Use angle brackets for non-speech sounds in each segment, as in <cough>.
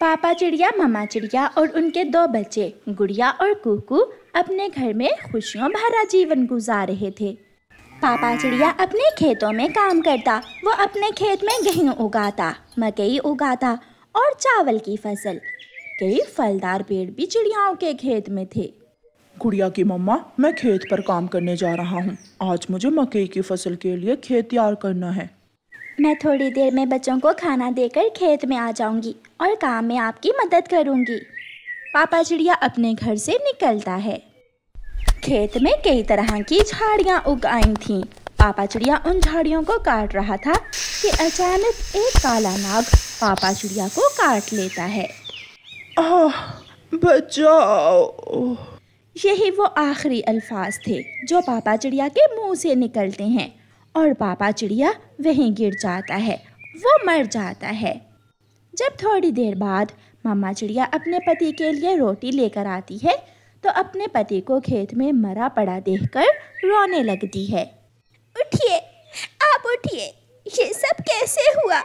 पापा चिड़िया मामा चिड़िया और उनके दो बच्चे गुड़िया और कुकू अपने घर में खुशियों भरा जीवन गुजार रहे थे पापा चिड़िया अपने खेतों में काम करता वो अपने खेत में गेहूँ उगाता मकई उगाता और चावल की फसल कई फलदार पेड़ भी चिड़ियाओं के खेत में थे गुड़िया की मम्मा मैं खेत पर काम करने जा रहा हूँ आज मुझे मकई की फसल के लिए खेत तैयार करना है मैं थोड़ी देर में बच्चों को खाना देकर खेत में आ जाऊंगी और काम में आपकी मदद करूंगी पापा चिड़िया अपने घर से निकलता है खेत में कई तरह की झाड़ियाँ उग आई थी पापा चिड़िया उन झाड़ियों को काट रहा था कि अचानक एक काला नाग पापा चिड़िया को काट लेता है बचाओ यही वो आखिरी अल्फाज थे जो पापा चिड़िया के मुंह से निकलते हैं और पापा चिड़िया वहीं गिर जाता है वो मर जाता है जब थोड़ी देर बाद मामा चिड़िया अपने पति के लिए रोटी लेकर आती है तो अपने पति को खेत में मरा पड़ा देखकर रोने लगती है उठिए आप उठिए ये सब कैसे हुआ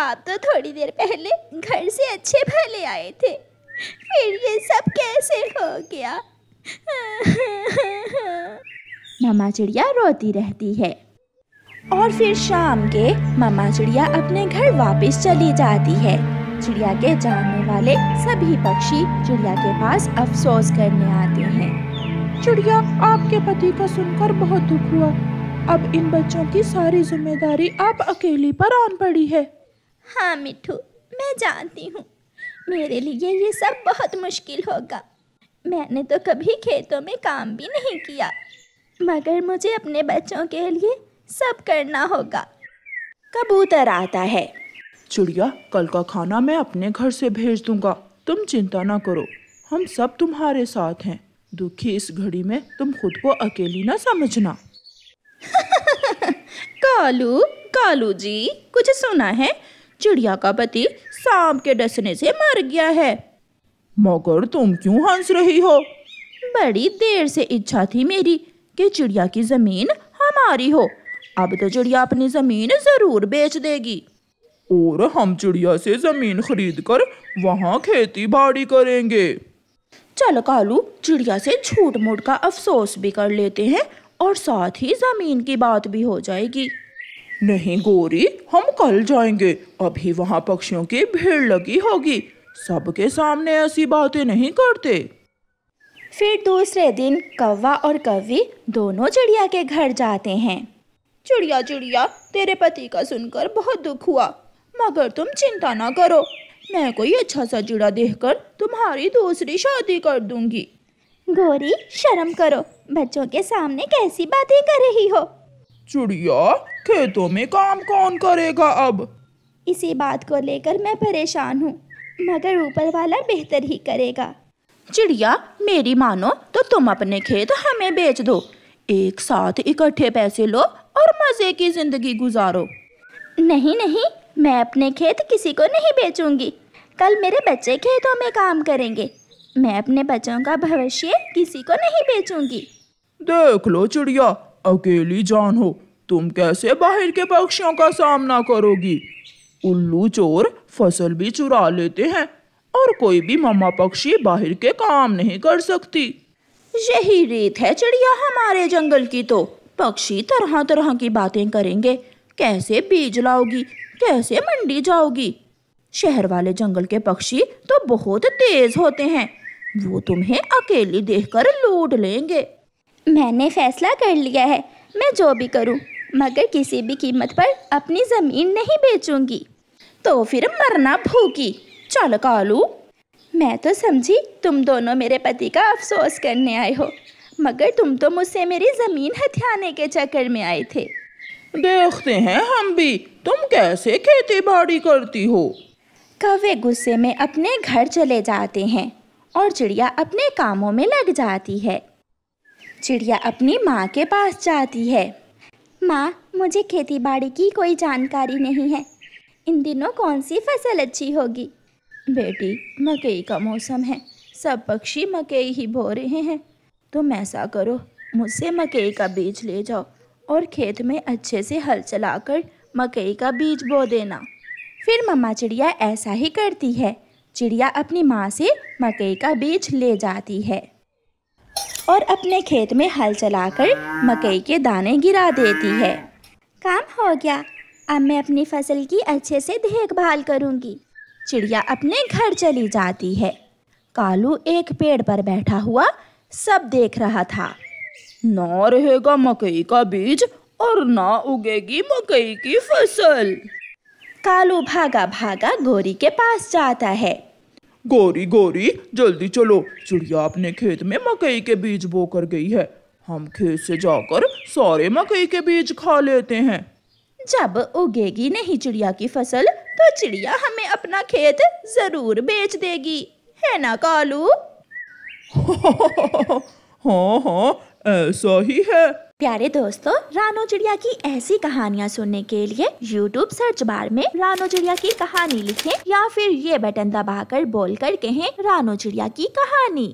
आप तो थोड़ी देर पहले घर से अच्छे भले आए थे फिर ये सब कैसे हो गया <laughs> मामा चिड़िया रोती रहती है और फिर शाम के मामा चिड़िया अपने घर वापस चली जाती है चिड़िया के जानने वाले सभी पक्षी चिड़िया के पास अफसोस करने आते हैं चिड़िया आपके पति का सुनकर बहुत दुख हुआ अब इन बच्चों की सारी जिम्मेदारी आप अकेली पर आन पड़ी है हाँ मिठू मैं जानती हूँ मेरे लिए ये सब बहुत मुश्किल होगा मैंने तो कभी खेतों में काम भी नहीं किया मगर मुझे अपने बच्चों के लिए सब करना होगा कबूतर आता है चिड़िया कल का खाना मैं अपने घर से भेज दूंगा तुम चिंता ना करो हम सब तुम्हारे साथ हैं दुखी इस घड़ी में तुम खुद को अकेली ना समझना <laughs> कालू कालू जी कुछ सुना है चिड़िया का पति सांप के डसने से मर गया है मगर तुम क्यों हंस रही हो बड़ी देर से इच्छा थी मेरी कि चिड़िया की जमीन हमारी हो अब तो चिड़िया अपनी जमीन जरूर बेच देगी और हम चिड़िया से जमीन खरीद कर वहाँ खेती बाड़ी करेंगे चल कालू चिड़िया से छूट मूट का अफसोस भी कर लेते हैं और साथ ही जमीन की बात भी हो जाएगी नहीं गोरी हम कल जाएंगे अभी वहाँ पक्षियों की भीड़ लगी होगी सबके सामने ऐसी बातें नहीं करते फिर दूसरे दिन कौवा और कवि दोनों चिड़िया के घर जाते हैं चिड़िया चिड़िया तेरे पति का सुनकर बहुत दुख हुआ मगर तुम चिंता ना करो मैं कोई अच्छा सा जुड़ा देखकर तुम्हारी दूसरी शादी कर दूंगी गोरी शर्म करो बच्चों के सामने कैसी बातें कर रही हो चिड़िया खेतों में काम कौन करेगा अब इसी बात को लेकर मैं परेशान हूँ मगर ऊपर वाला बेहतर ही करेगा चिड़िया मेरी मानो तो तुम अपने खेत हमें बेच दो एक साथ इकट्ठे पैसे लो और मज़े की ज़िंदगी गुजारो नहीं नहीं मैं अपने खेत किसी को नहीं बेचूंगी कल मेरे बच्चे खेतों में काम करेंगे मैं अपने बच्चों का भविष्य किसी को नहीं बेचूंगी देख लो चिड़िया अकेली जान हो तुम कैसे बाहर के पक्षियों का सामना करोगी उल्लू चोर फसल भी चुरा लेते हैं और कोई भी ममा पक्षी बाहर के काम नहीं कर सकती यही रीत है चिड़िया हमारे जंगल की तो पक्षी तरह तरह की बातें करेंगे कैसे बीज लाओगी कैसे मंडी जाओगी शहर वाले जंगल के पक्षी तो बहुत तेज होते हैं वो तुम्हें अकेली देखकर लूट लेंगे मैंने फैसला कर लिया है मैं जो भी करूं, मगर किसी भी कीमत पर अपनी ज़मीन नहीं बेचूंगी तो फिर मरना भूखी चल कालू मैं तो समझी तुम दोनों मेरे पति का अफसोस करने आए हो मगर तुम तो मुझसे मेरी ज़मीन हथियाने के चक्कर में आए थे देखते हैं हम भी तुम कैसे खेती बाड़ी करती हो कवे गुस्से में अपने घर चले जाते हैं और चिड़िया अपने कामों में लग जाती है चिड़िया अपनी माँ के पास जाती है माँ मुझे खेती बाड़ी की कोई जानकारी नहीं है इन दिनों कौन सी फसल अच्छी होगी बेटी मकई का मौसम है सब पक्षी मकई ही बो रहे हैं तुम ऐसा करो मुझसे मकई का बीज ले जाओ और खेत में अच्छे से हल चलाकर मकई का बीज बो देना फिर मम्मा चिड़िया ऐसा ही करती है चिड़िया अपनी माँ से मकई का बीज ले जाती है और अपने खेत में हल चलाकर मकई के दाने गिरा देती है काम हो गया अब मैं अपनी फसल की अच्छे से देखभाल करूंगी चिड़िया अपने घर चली जाती है कालू एक पेड़ पर बैठा हुआ सब देख रहा था ना रहेगा मकई का बीज और ना उगेगी मकई की फसल कालू भागा भागा गोरी के पास जाता है गोरी गोरी जल्दी चलो चिड़िया अपने खेत में मकई के बीज बो कर गई है हम खेत से जाकर सारे मकई के बीज खा लेते हैं जब उगेगी नहीं चिड़िया की फसल तो चिड़िया हमें अपना खेत जरूर बेच देगी है ना कालू <laughs> हाँ हाँ ऐसा ही है प्यारे दोस्तों रानो चिड़िया की ऐसी कहानियाँ सुनने के लिए YouTube सर्च बार में रानो चिड़िया की कहानी लिखें या फिर ये बटन दबाकर बोल कर कहें रानो चिड़िया की कहानी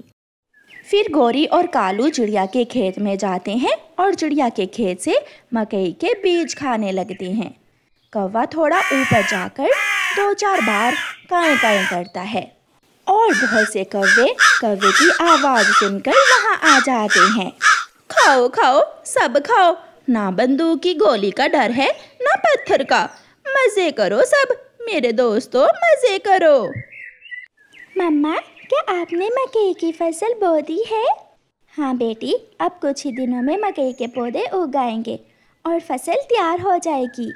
फिर गौरी और कालू चिड़िया के खेत में जाते हैं और चिड़िया के खेत से मकई के बीज खाने लगते हैं कौवा थोड़ा ऊपर जाकर दो चार बार काय काय करता है और बहुत से कौवे कौवे की आवाज़ सुनकर वहाँ आ जाते हैं खाओ खाओ सब खाओ ना बंदूक की गोली का डर है ना पत्थर का मज़े करो सब मेरे दोस्तों मज़े करो मम्मा क्या आपने मकई की फसल बो दी है हाँ बेटी अब कुछ ही दिनों में मकई के पौधे उगाएंगे और फसल तैयार हो जाएगी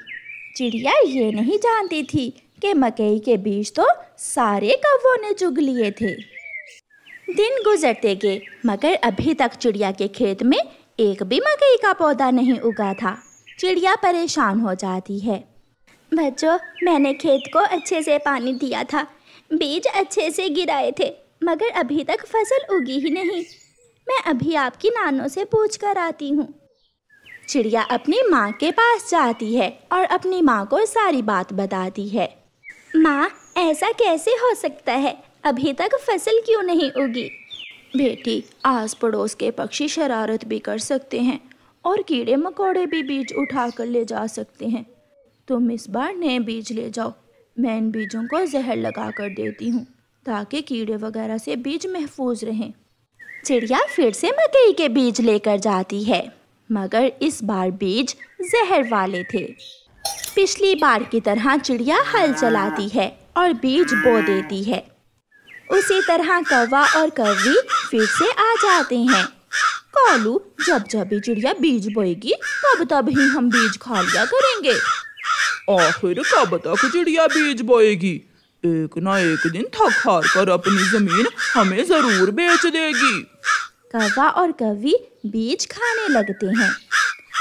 चिड़िया ये नहीं जानती थी कि मकई के बीज तो सारे कौवों ने चुग लिए थे दिन गुजरते गए मगर अभी तक चिड़िया के खेत में एक भी मकई का पौधा नहीं उगा था चिड़िया परेशान हो जाती है बच्चों मैंने खेत को अच्छे से पानी दिया था बीज अच्छे से गिराए थे मगर अभी तक फसल उगी ही नहीं मैं अभी आपकी नानों से पूछ कर आती हूँ चिड़िया अपनी माँ के पास जाती है और अपनी माँ को सारी बात बताती है माँ ऐसा कैसे हो सकता है अभी तक फसल क्यों नहीं उगी बेटी आस पड़ोस के पक्षी शरारत भी कर सकते हैं और कीड़े मकोड़े भी बीज उठा कर ले जा सकते हैं तुम इस बार नए बीज ले जाओ मैं इन बीजों को जहर लगा कर देती हूँ ताकि कीड़े वगैरह से बीज महफूज रहें चिड़िया फिर से मकई के बीज लेकर जाती है मगर इस बार बीज जहर वाले थे पिछली बार की तरह चिड़िया हल चलाती है और बीज बो देती है उसी तरह कौवा और कौवी फिर से आ जाते हैं कालू जब जब भी चिड़िया बीज बोएगी तब तब ही हम बीज खा लिया करेंगे आखिर कब तक चिड़िया बीज बोएगी एक ना एक दिन थक हार कर अपनी जमीन हमें जरूर बेच देगी कौवा और कौवी बीज खाने लगते हैं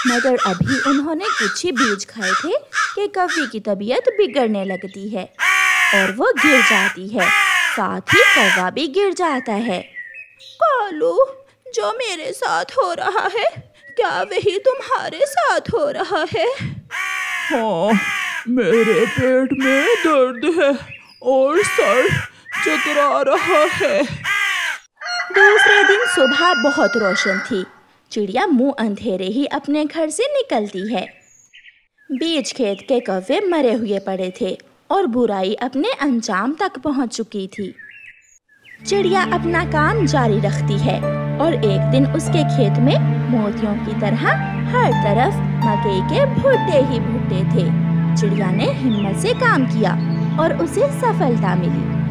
मगर अभी उन्होंने कुछ ही बीज खाए थे कि कवि की तबीयत बिगड़ने लगती है और वो गिर जाती है साथ ही कौवा भी गिर जाता है कालू जो मेरे साथ हो रहा है क्या वही तुम्हारे साथ हो रहा है हाँ मेरे पेट में दर्द है और सर चकरा रहा है दूसरे दिन सुबह बहुत रोशन थी चिड़िया मुंह अंधेरे ही अपने घर से निकलती है बीज खेत के कौवे मरे हुए पड़े थे और बुराई अपने अंजाम तक पहुंच चुकी थी चिड़िया अपना काम जारी रखती है और एक दिन उसके खेत में मोतियों की तरह हर तरफ मकई के भुट्टे ही भुट्टे थे चिड़िया ने हिम्मत से काम किया और उसे सफलता मिली